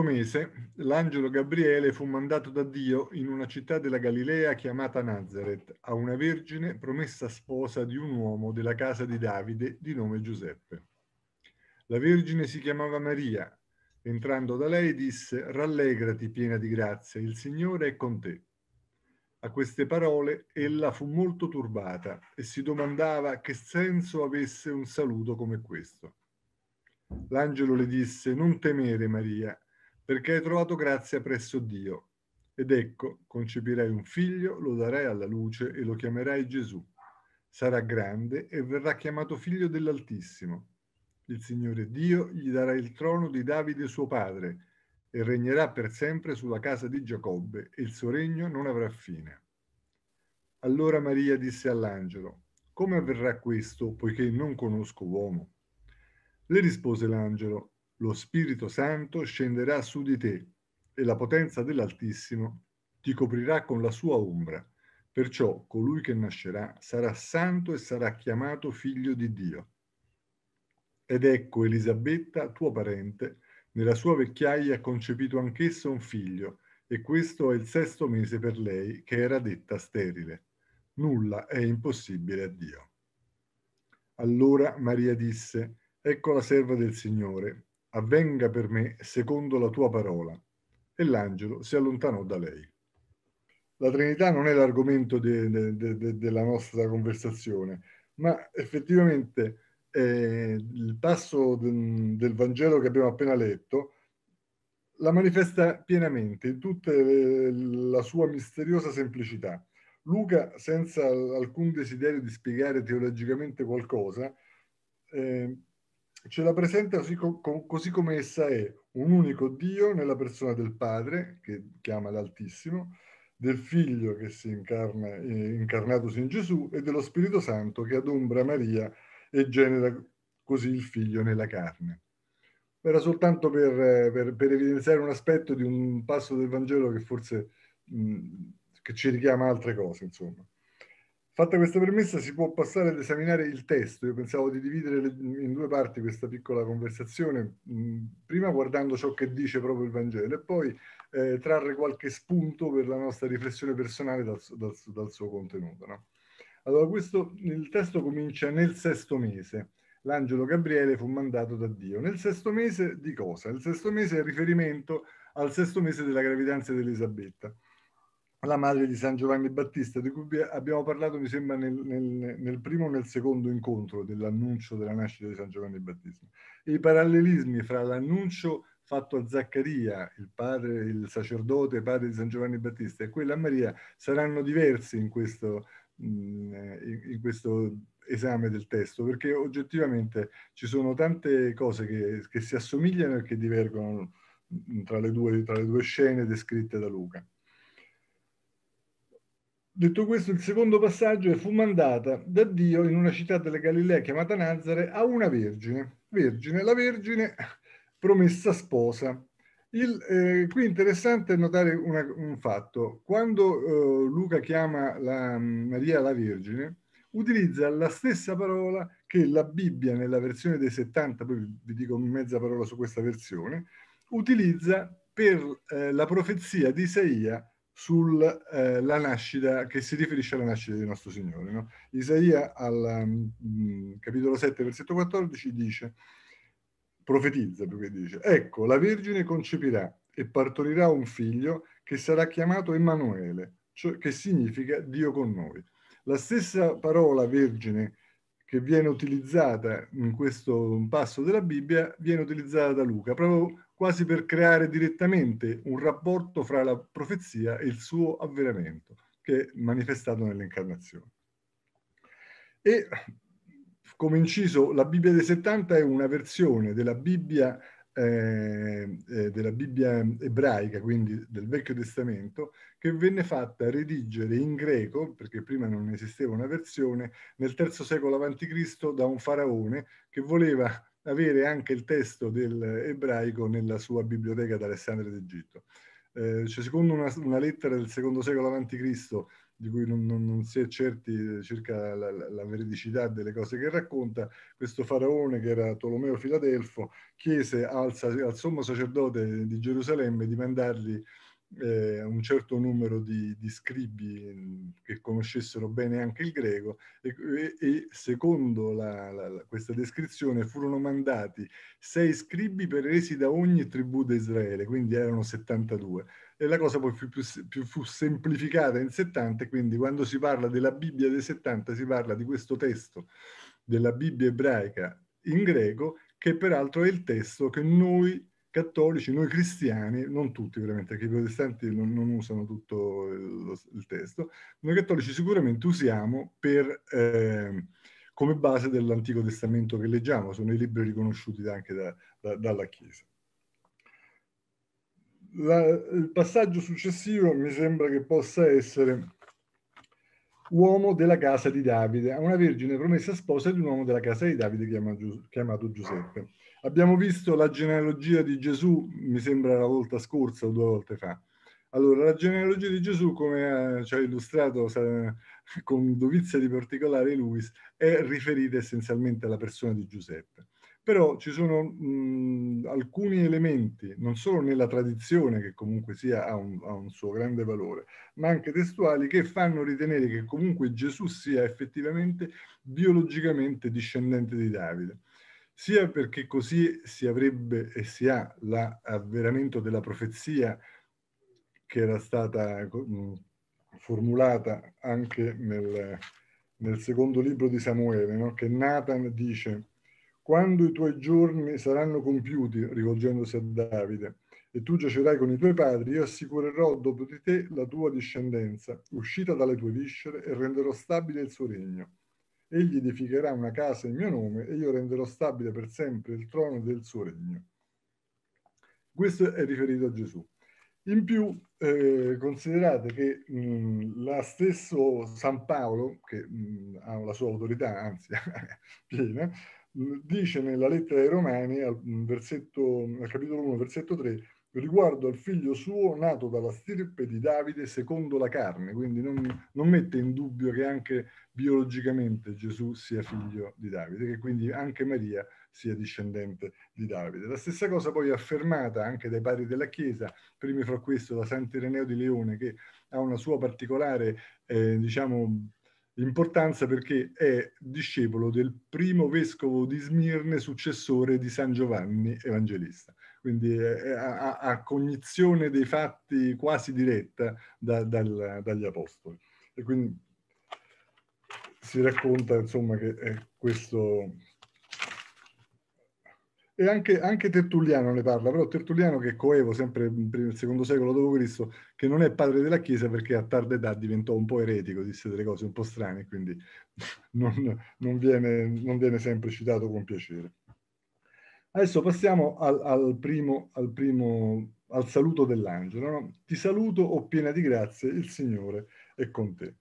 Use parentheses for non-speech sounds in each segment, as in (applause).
questo mese l'angelo Gabriele fu mandato da Dio in una città della Galilea chiamata Nazareth a una vergine promessa sposa di un uomo della casa di Davide di nome Giuseppe. La vergine si chiamava Maria. Entrando da lei disse, rallegrati piena di grazia, il Signore è con te. A queste parole ella fu molto turbata e si domandava che senso avesse un saluto come questo. L'angelo le disse, non temere Maria, perché hai trovato grazia presso Dio. Ed ecco, concepirai un figlio, lo darai alla luce e lo chiamerai Gesù. Sarà grande e verrà chiamato figlio dell'Altissimo. Il Signore Dio gli darà il trono di Davide suo padre e regnerà per sempre sulla casa di Giacobbe e il suo regno non avrà fine. Allora Maria disse all'angelo, come avverrà questo poiché non conosco uomo? Le rispose l'angelo, lo Spirito Santo scenderà su di te e la potenza dell'Altissimo ti coprirà con la sua ombra. Perciò colui che nascerà sarà santo e sarà chiamato figlio di Dio. Ed ecco Elisabetta, tua parente, nella sua vecchiaia ha concepito anch'essa un figlio, e questo è il sesto mese per lei che era detta sterile. Nulla è impossibile a Dio. Allora Maria disse, ecco la serva del Signore, avvenga per me secondo la tua parola. E l'angelo si allontanò da lei. La Trinità non è l'argomento de, de, de, della nostra conversazione, ma effettivamente eh, il passo del Vangelo che abbiamo appena letto la manifesta pienamente in tutta la sua misteriosa semplicità. Luca, senza alcun desiderio di spiegare teologicamente qualcosa, eh, ce la presenta così, co- così, come essa è, un unico Dio nella persona del Padre, che chiama l'Altissimo, del Figlio che si incarna, eh, incarnatosi in Gesù, e dello Spirito Santo che adombra Maria e genera così il Figlio nella carne. Era soltanto per, per, per evidenziare un aspetto di un passo del Vangelo che forse mh, che ci richiama altre cose, insomma. Fatta questa premessa si può passare ad esaminare il testo. Io pensavo di dividere in due parti questa piccola conversazione, mm, prima guardando ciò che dice proprio il Vangelo e poi eh, trarre qualche spunto per la nostra riflessione personale dal, dal, dal suo contenuto. No? Allora, questo, il testo comincia nel sesto mese. L'angelo Gabriele fu mandato da Dio. Nel sesto mese di cosa? Il sesto mese è riferimento al sesto mese della gravidanza di Elisabetta la madre di San Giovanni Battista, di cui abbiamo parlato, mi sembra, nel, nel, nel primo o nel secondo incontro dell'annuncio della nascita di San Giovanni Battista. E i parallelismi fra l'annuncio fatto a Zaccaria, il padre, il sacerdote, padre di San Giovanni Battista, e quello a Maria, saranno diversi in questo, mm, in questo esame del testo, perché oggettivamente ci sono tante cose che, che si assomigliano e che divergono mm, tra le due, tra le due scene descritte da Luca. Detto questo, il secondo passaggio è fu mandata da Dio in una città della Galilea chiamata Nazare a una vergine, vergine la vergine promessa sposa. Il, eh, qui è interessante notare una, un fatto. Quando eh, Luca chiama la, mm, Maria la Vergine, utilizza la stessa parola che la Bibbia nella versione dei 70, poi vi dico mezza parola su questa versione, utilizza per eh, la profezia di Isaia sulla eh, nascita, che si riferisce alla nascita di nostro Signore. No? Isaia al mh, mm, capitolo 7, versetto 14 dice, profetizza perché dice, ecco, la Vergine concepirà e partorirà un figlio che sarà chiamato Emanuele, cioè, che significa Dio con noi. La stessa parola Vergine che viene utilizzata in questo passo della Bibbia viene utilizzata da Luca proprio quasi per creare direttamente un rapporto fra la profezia e il suo avveramento, che è manifestato nell'incarnazione. E come inciso, la Bibbia dei 70 è una versione della Bibbia, eh, eh, della Bibbia ebraica, quindi del Vecchio Testamento, che venne fatta redigere in greco, perché prima non esisteva una versione, nel III secolo a.C. da un faraone che voleva avere anche il testo dell'ebraico nella sua biblioteca d'Alessandria d'Egitto. Eh, cioè, secondo una, una, lettera del secondo secolo a.C., di cui non, non, non, si è certi eh, circa la, la, la, veridicità delle cose che racconta, questo faraone che era Tolomeo Filadelfo chiese al, al sommo sacerdote di Gerusalemme di mandargli eh, un certo numero di, di, scribi mm, che conoscessero bene anche il greco e, e, e secondo la, la, la, questa descrizione furono mandati sei scribi per resi da ogni tribù d'Israele, quindi erano 72. E la cosa poi fu, più, più, fu semplificata in 70, quindi quando si parla della Bibbia dei 70 si parla di questo testo della Bibbia ebraica in greco, che peraltro è il testo che noi cattolici, noi cristiani, non tutti veramente, perché i protestanti non, non usano tutto il, il, testo, noi cattolici sicuramente usiamo per, eh, come base dell'Antico Testamento che leggiamo, sono i libri riconosciuti anche da, da, dalla Chiesa. La, il passaggio successivo mi sembra che possa essere uomo della casa di Davide, a una vergine promessa sposa di un uomo della casa di Davide chiamato Giuseppe. Abbiamo visto la genealogia di Gesù, mi sembra la volta scorsa o due volte fa. Allora, la genealogia di Gesù, come eh, ci ha illustrato con dovizia di particolare Luis, è riferita essenzialmente alla persona di Giuseppe però ci sono mh, alcuni elementi, non solo nella tradizione, che comunque sia ha un, ha un suo grande valore, ma anche testuali, che fanno ritenere che comunque Gesù sia effettivamente biologicamente discendente di Davide sia perché così si avrebbe e si ha l'avveramento della profezia che era stata mh, formulata anche nel, nel, secondo libro di Samuele, no? che Nathan dice quando i tuoi giorni saranno compiuti, rivolgendosi a Davide, e tu giacerai con i tuoi padri, io assicurerò dopo di te la tua discendenza, uscita dalle tue viscere, e renderò stabile il suo regno. Egli edificherà una casa in mio nome, e io renderò stabile per sempre il trono del suo regno. Questo è riferito a Gesù. In più, eh, considerate che mh, la stesso San Paolo, che mh, ha la sua autorità, anzi (laughs) piena, dice nella lettera ai Romani, al, mm, versetto, al capitolo 1, versetto 3, riguardo al figlio suo nato dalla stirpe di Davide secondo la carne, quindi non, non, mette in dubbio che anche biologicamente Gesù sia figlio di Davide, che quindi anche Maria sia discendente di Davide. La stessa cosa poi affermata anche dai padri della Chiesa, primi fra questo da Sant'Ireneo di Leone, che ha una sua particolare, eh, diciamo, importanza perché è discepolo del primo vescovo di Smirne, successore di San Giovanni Evangelista. Quindi eh, eh, ha, cognizione dei fatti quasi diretta da, dal, dagli apostoli. E quindi si racconta insomma che eh, questo e anche, anche, Tertulliano ne parla, però Tertulliano che è coevo sempre nel secondo secolo d.C., che non è padre della Chiesa perché a tarda età diventò un po' eretico, disse delle cose un po' strane, quindi (laughs) non, non, viene, non viene, sempre citato con piacere. Adesso passiamo al, al, primo, al, primo, al saluto dell'angelo. No? Ti saluto, o piena di grazie, il Signore è con te.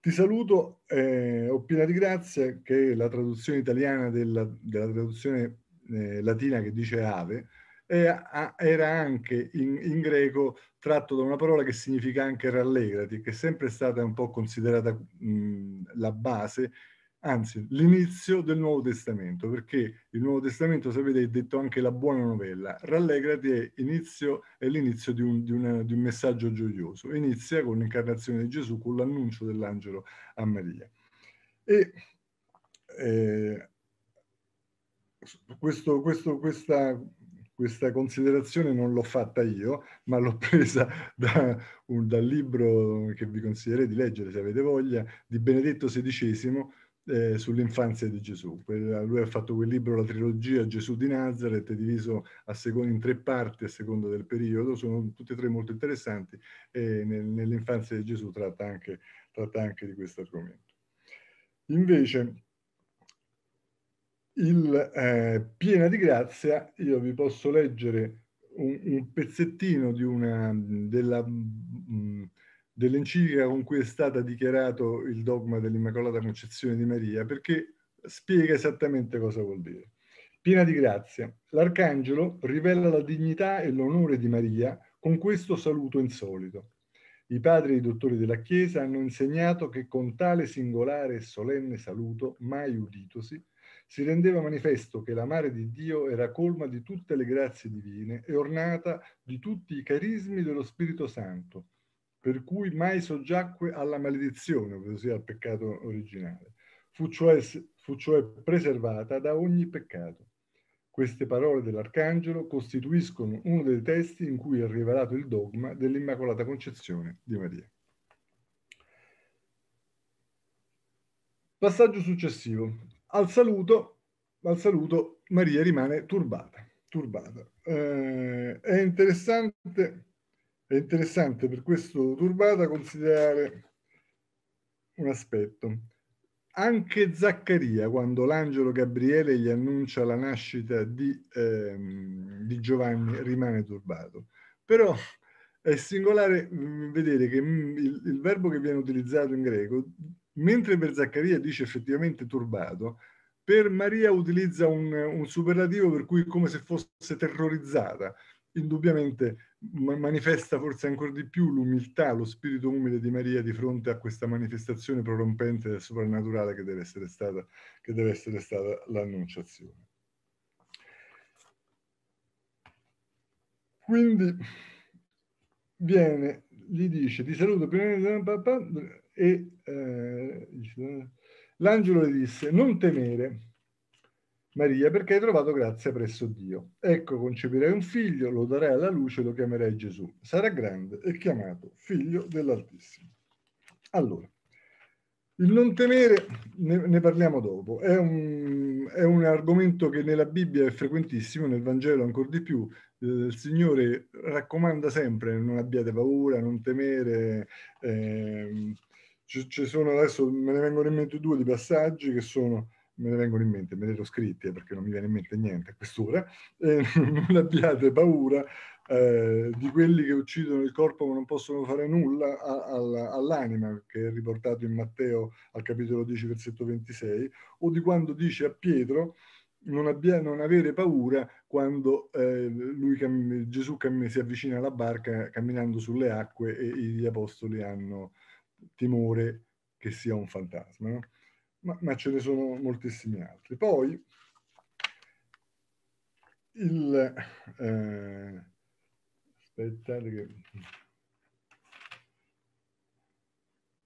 Ti saluto, eh, o piena di grazie, che è la traduzione italiana della, della traduzione eh, latina che dice ave, era anche in, in, greco tratto da una parola che significa anche rallegrati, che è sempre stata un po' considerata mh, la base, anzi l'inizio del Nuovo Testamento, perché il Nuovo Testamento, sapete, è detto anche la buona novella. Rallegrati è, è l'inizio di un, di, una, di un messaggio gioioso, inizia con l'incarnazione di Gesù, con l'annuncio dell'angelo a Maria. E eh, questo, questo, questa, questa considerazione non l'ho fatta io, ma l'ho presa da un, dal libro che vi consiglierei di leggere se avete voglia, di Benedetto XVI eh, sull'infanzia di Gesù. lui ha fatto quel libro, la trilogia Gesù di Nazareth, diviso seconda, in tre parti a seconda del periodo, sono tutte e tre molto interessanti e nel, nell'infanzia di Gesù tratta anche, tratta anche di questo argomento. Invece, il eh, Piena di Grazia, io vi posso leggere un, un pezzettino mm, dell'enciclica con cui è stato dichiarato il dogma dell'Immacolata Concezione di Maria, perché spiega esattamente cosa vuol dire. Piena di grazia, l'arcangelo rivela la dignità e l'onore di Maria con questo saluto insolito. I padri e i dottori della Chiesa hanno insegnato che con tale singolare e solenne saluto, mai uditosi, si rendeva manifesto che la mare di Dio era colma di tutte le grazie divine e ornata di tutti i carismi dello Spirito Santo, per cui mai soggiacque alla maledizione, ossia al peccato originale. Fu cioè, fu cioè preservata da ogni peccato. Queste parole dell'Arcangelo costituiscono uno dei testi in cui è rivelato il dogma dell'Immacolata Concezione di Maria. Passaggio successivo al saluto, al saluto Maria rimane turbata. turbata. Eh, è, interessante, è interessante per questo turbata considerare un aspetto. Anche Zaccaria, quando l'angelo Gabriele gli annuncia la nascita di, eh, di Giovanni, rimane turbato. Però è singolare mm, vedere che mm, il, il verbo che viene utilizzato in greco Mentre per Zaccaria dice effettivamente turbato, per Maria utilizza un, un superlativo per cui come se fosse terrorizzata. Indubbiamente manifesta forse ancora di più l'umiltà, lo spirito umile di Maria di fronte a questa manifestazione prorompente del soprannaturale che deve essere stata, deve essere stata l'annunciazione. Quindi viene gli dice ti saluto e eh, eh, l'angelo le disse non temere Maria perché hai trovato grazia presso Dio. Ecco concepirai un figlio, lo darai alla luce lo chiamerai Gesù. Sarà grande e chiamato figlio dell'Altissimo. Allora, il non temere ne, ne parliamo dopo, è un, è un, argomento che nella Bibbia è frequentissimo, nel Vangelo ancora di più, il Signore raccomanda sempre non abbiate paura, non temere. Eh, ci, sono adesso, me ne vengono in mente due di passaggi che sono, me ne vengono in mente, me li ero scritti eh, perché non mi viene in mente niente a quest'ora, eh, (laughs) non abbiate paura eh, di quelli che uccidono il corpo ma non possono fare nulla all'anima, che è riportato in Matteo al capitolo 10, versetto 26, o di quando dice a Pietro, non, abbia, non avere paura quando eh, camm- Gesù camm- si avvicina alla barca camminando sulle acque e gli apostoli hanno timore che sia un fantasma, no? ma, ma, ce ne sono moltissimi altri. Poi il... Eh, aspettate che...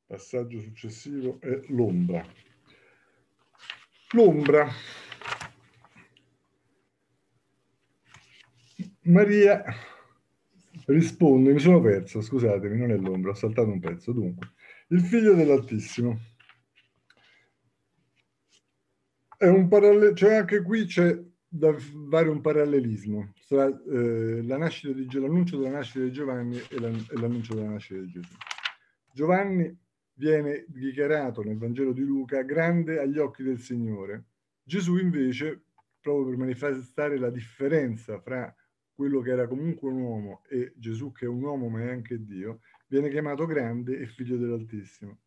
Passaggio successivo è l'ombra. L'ombra Maria risponde, mi sono perso, scusatemi, non è l'ombra, ho saltato un pezzo. Dunque, il figlio dell'Altissimo. È un parallelo, cioè anche qui c'è da fare un parallelismo tra eh, l'annuncio della nascita di Giovanni e, l'annuncio della nascita di Gesù. Giovanni viene dichiarato nel Vangelo di Luca grande agli occhi del Signore. Gesù invece, proprio per manifestare la differenza fra quello che era comunque un uomo e Gesù che è un uomo ma è anche Dio, viene chiamato grande e figlio dell'Altissimo.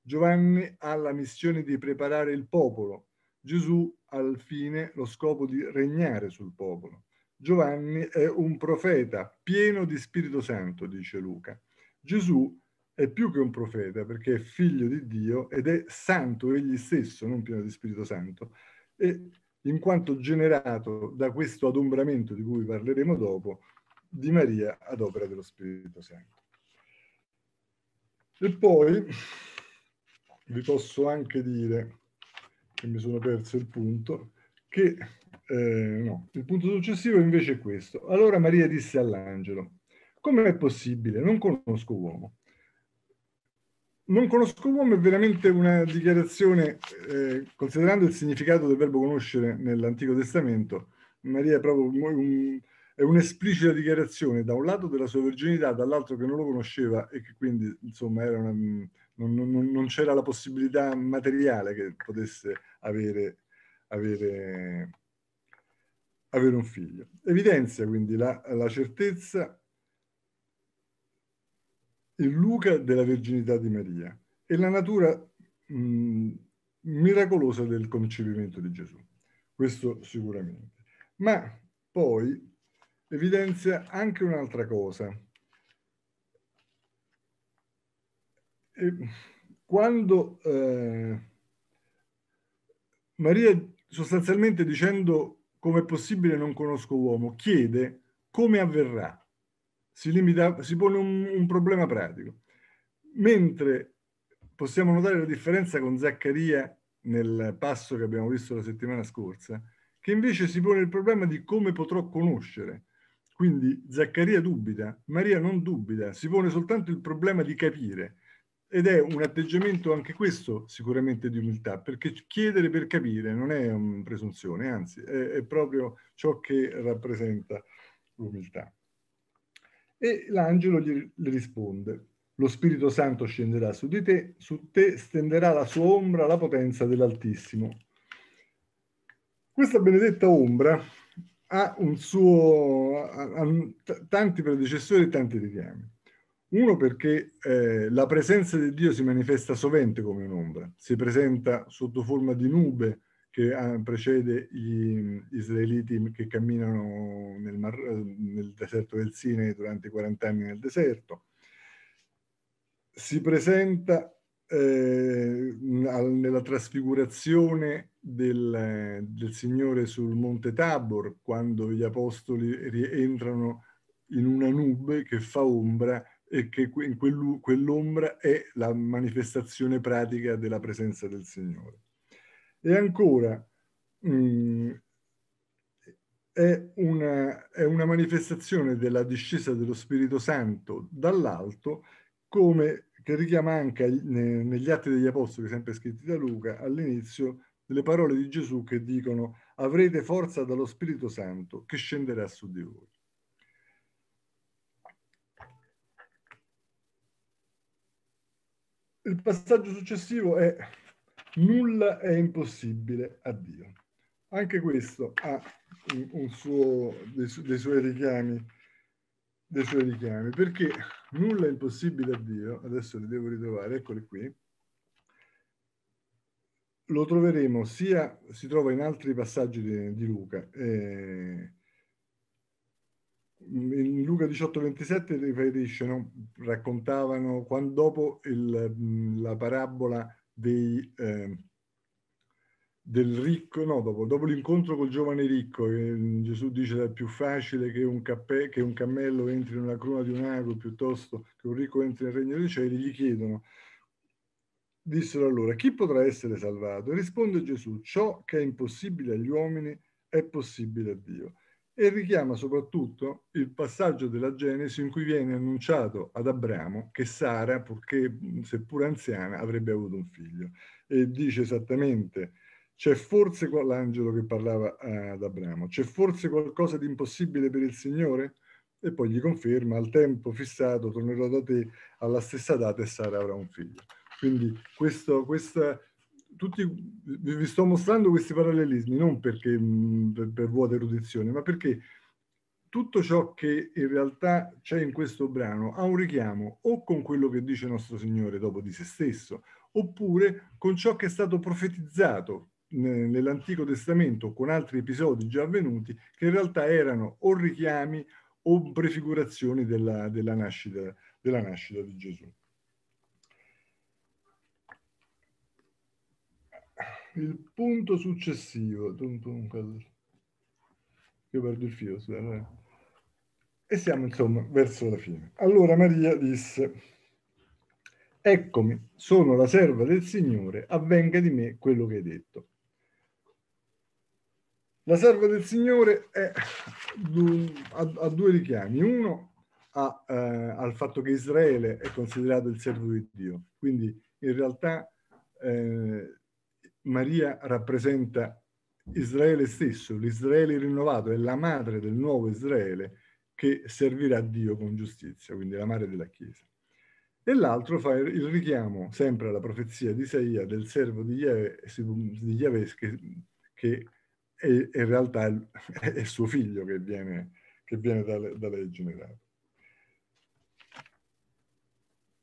Giovanni ha la missione di preparare il popolo, Gesù ha al fine lo scopo di regnare sul popolo. Giovanni è un profeta pieno di Spirito Santo, dice Luca. Gesù è più che un profeta perché è figlio di Dio ed è santo egli stesso, non pieno di Spirito Santo. E in quanto generato da questo adombramento di cui parleremo dopo, di Maria ad opera dello Spirito Santo. E poi vi posso anche dire, che mi sono perso il punto, che eh, no, il punto successivo invece è questo. Allora Maria disse all'angelo, come è possibile? Non conosco uomo non conosco uomo è veramente una dichiarazione, eh, considerando il significato del verbo conoscere nell'Antico Testamento, Maria è proprio un, è un'esplicita dichiarazione da un lato della sua verginità, dall'altro che non lo conosceva e che quindi insomma una, non, non, non, c'era la possibilità materiale che potesse avere, avere, avere un figlio. Evidenzia quindi la, la certezza il Luca della Verginità di Maria e la natura mh, mm, miracolosa del concepimento di Gesù. Questo sicuramente. Ma poi evidenzia anche un'altra cosa. E quando eh, Maria, sostanzialmente dicendo come è possibile non conosco uomo, chiede come avverrà si, limita, si pone un, un problema pratico. Mentre possiamo notare la differenza con Zaccaria nel passo che abbiamo visto la settimana scorsa, che invece si pone il problema di come potrò conoscere. Quindi Zaccaria dubita, Maria non dubita, si pone soltanto il problema di capire. Ed è un atteggiamento anche questo sicuramente di umiltà, perché chiedere per capire non è una presunzione, anzi è, è proprio ciò che rappresenta l'umiltà. E l'angelo gli, risponde, lo Spirito Santo scenderà su di te, su te stenderà la sua ombra la potenza dell'Altissimo. Questa benedetta ombra ha un suo, ha, ha tanti predecessori e tanti richiami. Uno perché eh, la presenza di Dio si manifesta sovente come un'ombra, si presenta sotto forma di nube, che eh, precede gli israeliti che camminano nel, Mar- nel deserto del Sinai durante i 40 anni nel deserto. Si presenta eh, nella trasfigurazione del, del, Signore sul monte Tabor, quando gli apostoli rientrano in una nube che fa ombra e che in quell'ombra è la manifestazione pratica della presenza del Signore. E ancora, mh, mm, è, una, è una manifestazione della discesa dello Spirito Santo dall'alto come che richiama anche negli Atti degli Apostoli, sempre scritti da Luca, all'inizio, le parole di Gesù che dicono avrete forza dallo Spirito Santo che scenderà su di voi. Il passaggio successivo è Nulla è impossibile a Dio. Anche questo ha un, un suo, dei, su, dei, suoi richiami, dei suoi richiami, perché nulla è impossibile a Dio, adesso li devo ritrovare, eccoli qui, lo troveremo sia, si trova in altri passaggi di, di Luca, eh, in Luca 18:27 riferisce, no? raccontavano quando dopo il, la parabola dei, eh, del ricco, no, dopo, dopo l'incontro col giovane ricco, che mm, Gesù dice è più facile che un, cappè, che un cammello entri nella cruna di un ago piuttosto che un ricco entri nel regno dei cieli, gli chiedono, dissero allora, chi potrà essere salvato? E risponde Gesù, ciò che è impossibile agli uomini è possibile a Dio e richiama soprattutto il passaggio della Genesi in cui viene annunciato ad Abramo che Sara, purché seppur anziana, avrebbe avuto un figlio. E dice esattamente, c'è forse l'angelo che parlava eh, ad Abramo, c'è forse qualcosa di impossibile per il Signore? E poi gli conferma, al tempo fissato tornerò da te alla stessa data e Sara avrà un figlio. Quindi questo, questa, tutti, vi sto mostrando questi parallelismi non perché per, per vuota erudizione, ma perché tutto ciò che in realtà c'è in questo brano ha un richiamo o con quello che dice nostro Signore dopo di se stesso, oppure con ciò che è stato profetizzato nell'Antico Testamento con altri episodi già avvenuti che in realtà erano o richiami o prefigurazioni della, della, nascita, della nascita di Gesù. il punto successivo. Io perdo il filo, scusate. E siamo insomma verso la fine. Allora Maria disse, eccomi, sono la serva del Signore, avvenga di me quello che hai detto. La serva del Signore è, ha due richiami. Uno a, eh, al fatto che Israele è considerato il servo di Dio. Quindi in realtà eh, Maria rappresenta Israele stesso, l'Israele rinnovato, è la madre del nuovo Israele che servirà Dio con giustizia, quindi la madre della Chiesa. E l'altro fa il richiamo sempre alla profezia di Isaia del servo di Yahweh, di Yahweh che, che è, in realtà (laughs) è suo figlio che viene, che viene da, da lei generato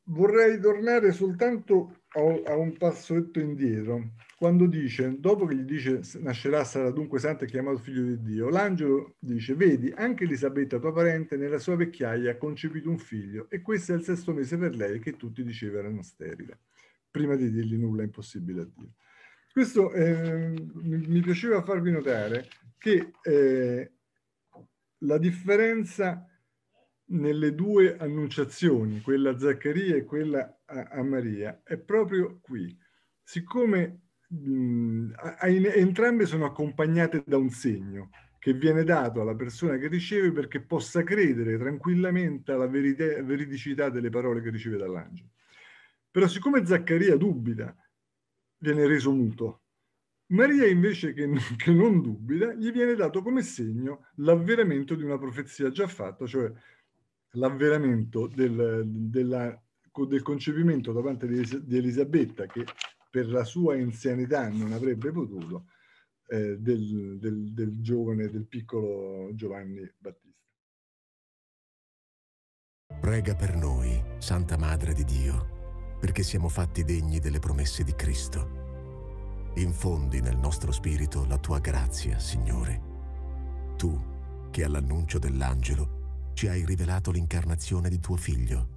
vorrei tornare soltanto a, un passetto indietro, quando dice, dopo che gli dice nascerà, sarà dunque santo e chiamato figlio di Dio, l'angelo dice, vedi, anche Elisabetta, tua parente, nella sua vecchiaia ha concepito un figlio e questo è il sesto mese per lei che tutti dicevano sterile. Prima di dirgli nulla impossibile a Dio. Questo eh, mi piaceva farvi notare che eh, la differenza nelle due annunciazioni, quella a Zaccaria e quella a, a Maria, è proprio qui. Siccome mh, a, a, entrambe sono accompagnate da un segno che viene dato alla persona che riceve perché possa credere tranquillamente alla verite, veridicità delle parole che riceve dall'angelo. Però siccome Zaccaria dubita, viene reso muto. Maria invece che, (laughs) che, non dubita, gli viene dato come segno l'avveramento di una profezia già fatta, cioè l'avveramento del, della, del concepimento da parte di Elisabetta, che per la sua anzianità non avrebbe potuto, eh, del, del, del giovane, del piccolo Giovanni Battista. Prega per noi, Santa Madre di Dio, perché siamo fatti degni delle promesse di Cristo. Infondi nel nostro spirito la tua grazia, Signore. Tu, che all'annuncio dell'angelo ci hai rivelato l'incarnazione di tuo figlio.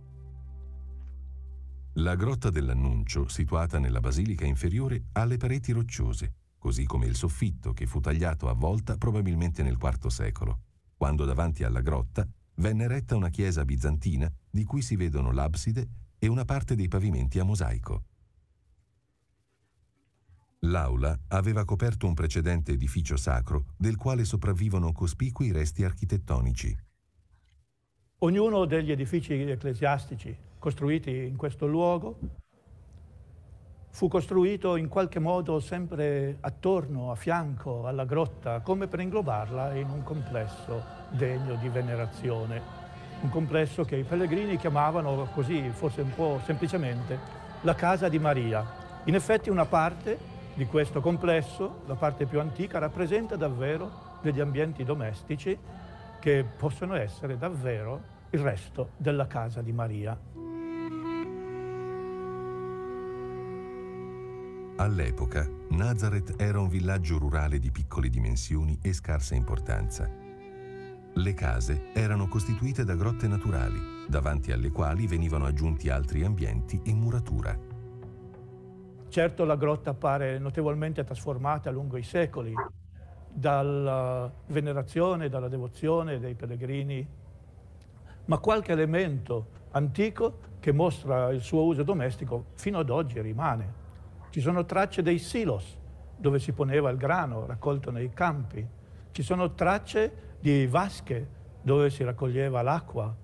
La grotta dell'annuncio, situata nella basilica inferiore, ha le pareti rocciose, così come il soffitto che fu tagliato a volta probabilmente nel IV secolo, quando davanti alla grotta venne eretta una chiesa bizantina di cui si vedono l'abside e una parte dei pavimenti a mosaico. L'aula aveva coperto un precedente edificio sacro del quale sopravvivono cospicui resti architettonici. Ognuno degli edifici ecclesiastici costruiti in questo luogo fu costruito in qualche modo sempre attorno, a fianco alla grotta, come per inglobarla in un complesso degno di venerazione, un complesso che i pellegrini chiamavano così, forse un po' semplicemente, la casa di Maria. In effetti una parte di questo complesso, la parte più antica, rappresenta davvero degli ambienti domestici che possono essere davvero il resto della casa di Maria. All'epoca, Nazareth era un villaggio rurale di piccole dimensioni e scarsa importanza. Le case erano costituite da grotte naturali, davanti alle quali venivano aggiunti altri ambienti e muratura. Certo la grotta appare notevolmente trasformata lungo i secoli, dalla venerazione, dalla devozione dei pellegrini, ma qualche elemento antico che mostra il suo uso domestico fino ad oggi rimane. Ci sono tracce dei silos dove si poneva il grano raccolto nei campi, ci sono tracce di vasche dove si raccoglieva l'acqua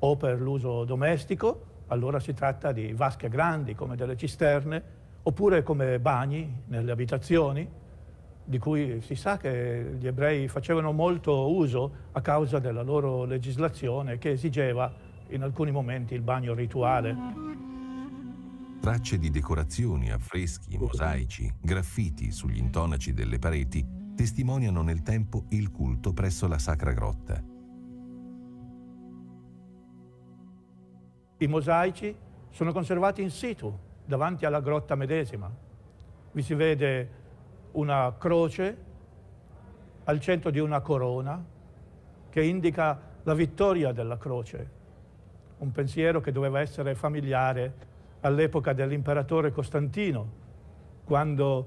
o per l'uso domestico, allora si tratta di vasche grandi come delle cisterne, oppure come bagni nelle abitazioni, di cui si sa che gli ebrei facevano molto uso a causa della loro legislazione che esigeva in alcuni momenti il bagno rituale. Tracce di decorazioni, affreschi, mosaici, graffiti sugli intonaci delle pareti testimoniano nel tempo il culto presso la Sacra Grotta. I mosaici sono conservati in situ, davanti alla grotta medesima. Vi si vede una croce al centro di una corona che indica la vittoria della croce, un pensiero che doveva essere familiare all'epoca dell'imperatore Costantino, quando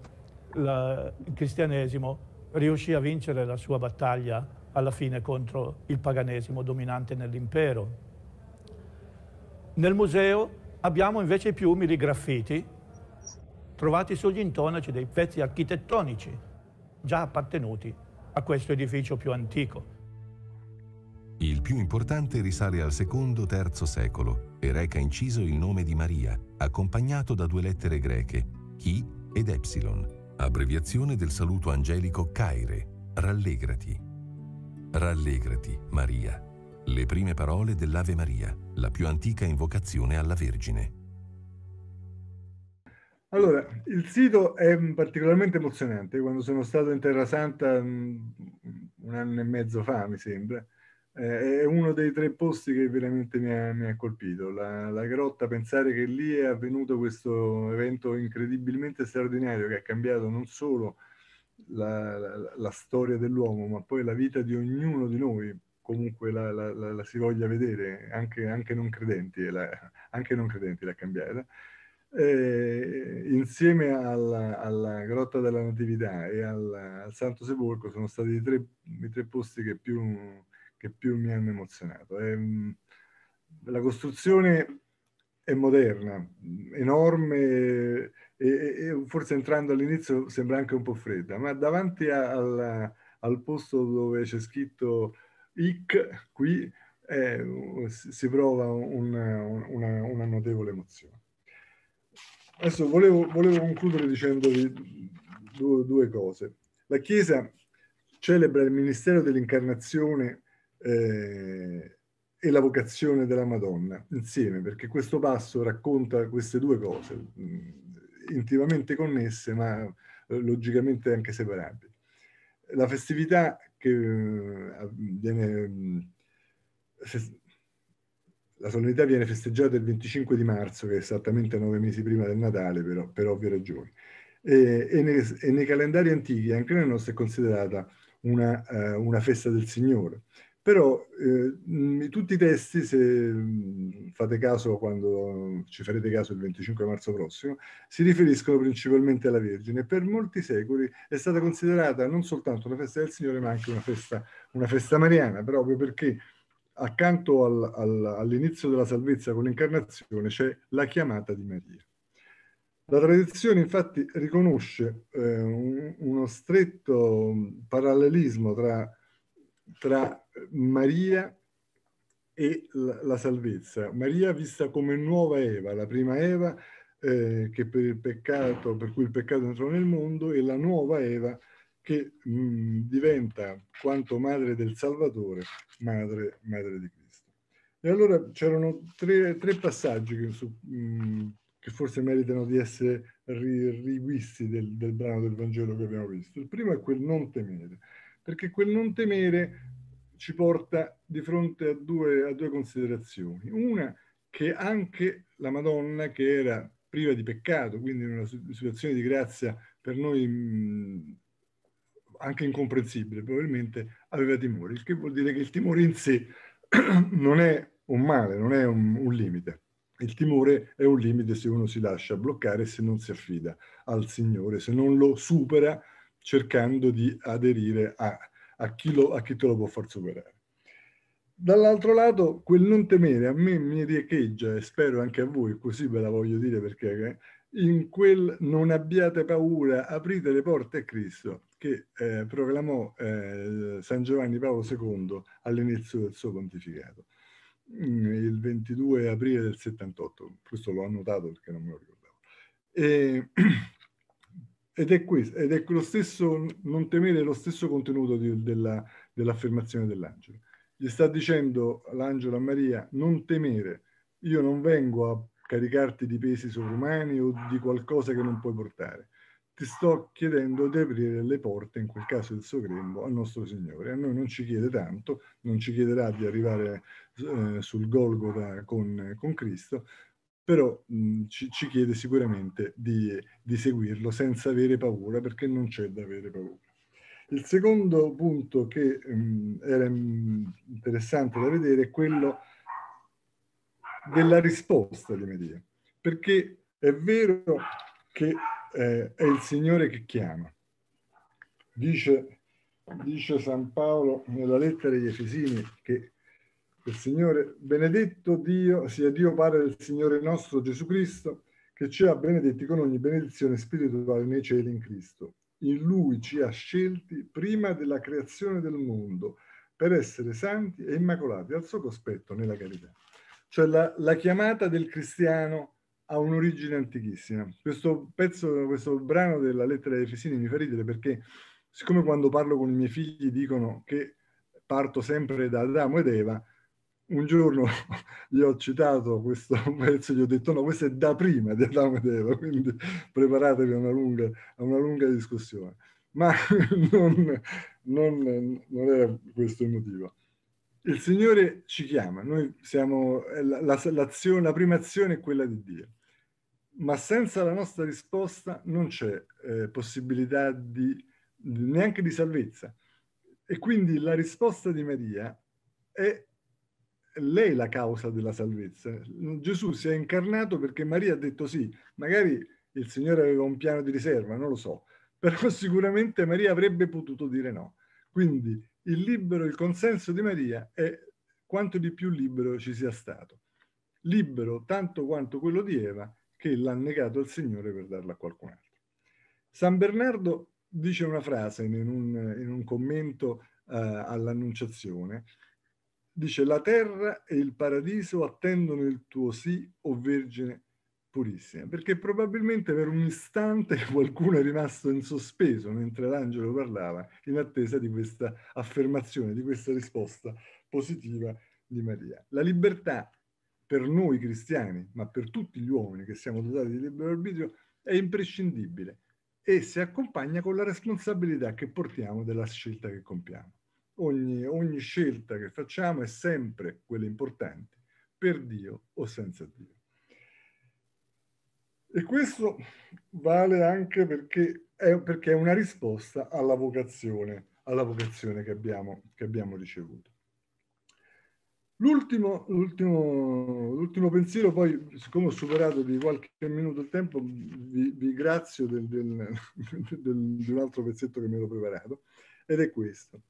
la, il cristianesimo riuscì a vincere la sua battaglia alla fine contro il paganesimo dominante nell'impero. Nel museo abbiamo invece i più umili graffiti trovati sugli intonaci dei pezzi architettonici già appartenuti a questo edificio più antico. Il più importante risale al secondo-terzo secolo e reca inciso il nome di Maria, accompagnato da due lettere greche, Chi ed Epsilon, abbreviazione del saluto angelico Caire, rallegrati. Rallegrati, Maria. Le prime parole dell'Ave Maria, la più antica invocazione alla Vergine. Allora, il sito è particolarmente emozionante. Quando sono stato in Terra Santa mm, un anno e mezzo fa, mi sembra, eh, è uno dei tre posti che veramente mi ha, mi ha colpito. La, la, grotta, pensare che lì è avvenuto questo evento incredibilmente straordinario che ha cambiato non solo la, la, la storia dell'uomo, ma poi la vita di ognuno di noi, comunque la, si voglia vedere, anche, anche non credenti l'ha cambiata e insieme alla, alla, Grotta della Natività e al, al Santo Sepolcro sono stati i tre, i tre posti che più, che più, mi hanno emozionato. E, ehm, la costruzione è moderna, enorme e, e forse entrando all'inizio sembra anche un po' fredda, ma davanti al, al posto dove c'è scritto IC, qui eh, si prova una, una, una notevole emozione. Adesso volevo, volevo concludere dicendovi due, due, cose. La Chiesa celebra il ministero dell'incarnazione eh, e la vocazione della Madonna insieme, perché questo passo racconta queste due cose, mh, mm, intimamente connesse ma eh, logicamente anche separabili. La festività che eh, viene... Mm, Se, la solennità viene festeggiata il 25 di marzo, che è esattamente nove mesi prima del Natale, però, per ovvie ragioni. E, e, nei, e, nei, calendari antichi nostra è considerata una, eh, una, festa del Signore. Però eh, tutti i testi, se mm, fate caso quando ci farete caso il 25 marzo prossimo, si riferiscono principalmente alla Vergine. Per molti secoli è stata considerata non soltanto una festa del Signore, ma anche una festa, una festa mariana, proprio perché accanto al, al, all'inizio della salvezza con l'incarnazione c'è la chiamata di Maria. La tradizione infatti riconosce eh, un, uno stretto parallelismo tra, tra Maria e la, la, salvezza. Maria vista come nuova Eva, la prima Eva eh, che per il peccato, per cui il peccato entrò nel mondo, e la nuova Eva che mh, mm, diventa, quanto madre del Salvatore, madre, madre di Cristo. E allora c'erano tre, tre, passaggi che, su, mh, mm, che, forse meritano di essere ri, rivisti del, del brano del Vangelo che abbiamo visto. Il primo è quel non temere, perché quel non temere ci porta di fronte a due, a due considerazioni. Una, che anche la Madonna, che era priva di peccato, quindi in una situazione di grazia per noi mh, mm, anche incomprensibile probabilmente, aveva timore, il che vuol dire che il timore in sé (clears throat) non è un male, non è un, un limite. Il timore è un limite se uno si lascia bloccare, se non si affida al Signore, se non lo supera cercando di aderire a, a, chi, lo, a chi te lo può far superare. Dall'altro lato, quel non temere a me mi riecheggia, e spero anche a voi, così ve la voglio dire perché eh, in quel non abbiate paura, aprite le porte a Cristo, che eh, proclamò eh, San Giovanni Paolo II all'inizio del suo pontificato, mm, il 22 aprile del 78, questo l'ho annotato perché non me lo ricordavo. E, (clears throat) ed, è questo, ed è lo stesso, non temere lo stesso contenuto di, della, dell'affermazione dell'angelo. Gli sta dicendo l'angelo a Maria, non temere, io non vengo a caricarti di pesi sovrumani o di qualcosa che non puoi portare ti sto chiedendo di aprire le porte, in quel caso il suo grembo, al nostro Signore. A noi non ci chiede tanto, non ci chiederà di arrivare eh, sul Golgotha con, con Cristo, però mh, mm, ci, ci, chiede sicuramente di, di, seguirlo senza avere paura, perché non c'è da avere paura. Il secondo punto che mh, mm, era mh, mm, interessante da vedere è quello della risposta di Medea, perché è vero che eh, è il Signore che chiama. Dice, dice San Paolo nella lettera agli Efesini che il Signore, benedetto Dio, sia Dio Padre del Signore nostro Gesù Cristo, che ci ha benedetti con ogni benedizione spirituale nei cieli in Cristo. In Lui ci ha scelti prima della creazione del mondo per essere santi e immacolati al suo cospetto nella carità. Cioè la, la chiamata del cristiano ha un'origine antichissima. Questo pezzo, questo brano della lettera dei Efesini mi fa ridere perché siccome quando parlo con i miei figli dicono che parto sempre da Adamo ed Eva, un giorno (laughs) gli ho citato questo (laughs) pezzo e gli ho detto no, questo è da prima di Adamo ed Eva, quindi (laughs) preparatevi a una lunga, a una lunga discussione. Ma non, non, non era questo il motivo. Il Signore ci chiama, noi siamo, la, la, la prima azione è quella di Dio ma senza la nostra risposta non c'è eh, possibilità di, neanche di salvezza. E quindi la risposta di Maria è lei la causa della salvezza. Gesù si è incarnato perché Maria ha detto sì, magari il Signore aveva un piano di riserva, non lo so, però (laughs) sicuramente Maria avrebbe potuto dire no. Quindi il libero, il consenso di Maria è quanto di più libero ci sia stato. Libero tanto quanto quello di Eva, che l'ha negato al Signore per darla a qualcun altro. San Bernardo dice una frase in un, in un commento eh, all'Annunciazione, dice la terra e il paradiso attendono il tuo sì, o Vergine purissima, perché probabilmente per un istante (laughs) qualcuno è rimasto in sospeso mentre l'angelo parlava, in attesa di questa affermazione, di questa risposta positiva di Maria. La libertà per noi cristiani, ma per tutti gli uomini che siamo dotati di libero arbitrio, è imprescindibile e si accompagna con la responsabilità che portiamo della scelta che compiamo. Ogni, ogni scelta che facciamo è sempre quella importante, per Dio o senza Dio. E questo vale anche perché è, perché è una risposta alla vocazione, alla vocazione che abbiamo, che abbiamo ricevuto. L'ultimo, l'ultimo, l'ultimo, pensiero, poi siccome ho superato di qualche minuto il tempo, vi, vi grazio del, del, (laughs) del, di un altro pezzetto che mi ero preparato, ed è questo.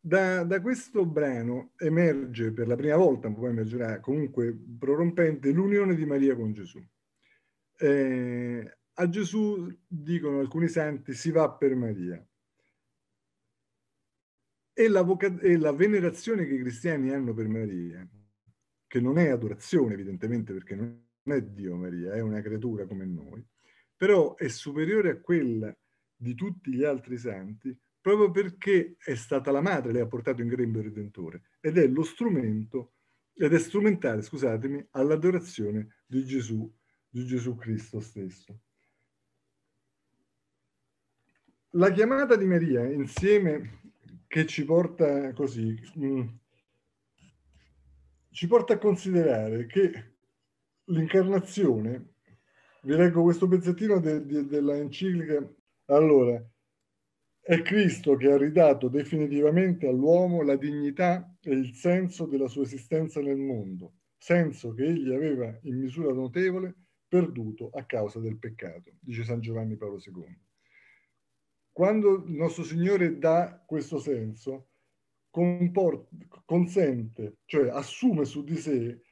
Da, da, questo brano emerge per la prima volta, poi emergerà comunque prorompente, l'unione di Maria con Gesù. Eh, a Gesù, dicono alcuni santi, si va per Maria e la, voca- e la venerazione che i cristiani hanno per Maria, che non è adorazione evidentemente perché non è Dio Maria, è una creatura come noi, però è superiore a quella di tutti gli altri santi proprio perché è stata la madre, lei ha portato in grembo il Redentore ed è lo strumento, ed è strumentale, scusatemi, all'adorazione di Gesù, di Gesù Cristo stesso. La chiamata di Maria insieme che ci porta così, mm, ci porta a considerare che l'incarnazione, vi leggo questo pezzettino de, de, della enciclica, allora, è Cristo che ha ridato definitivamente all'uomo la dignità e il senso della sua esistenza nel mondo, senso che egli aveva in misura notevole perduto a causa del peccato, dice San Giovanni Paolo II quando il nostro Signore dà questo senso, consente, cioè assume su di sé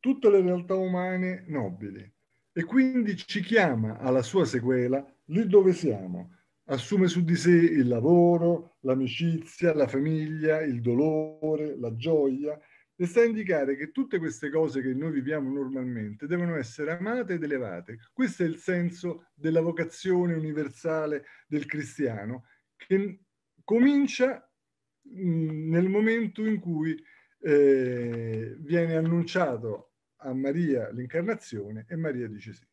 tutte le realtà umane nobili e quindi ci chiama alla sua sequela lì dove siamo. Assume su di sé il lavoro, l'amicizia, la famiglia, il dolore, la gioia e sta a indicare che tutte queste cose che noi viviamo normalmente devono essere amate ed elevate. Questo è il senso della vocazione universale del cristiano, che comincia nel momento in cui eh, viene annunciato a Maria l'incarnazione e Maria dice sì.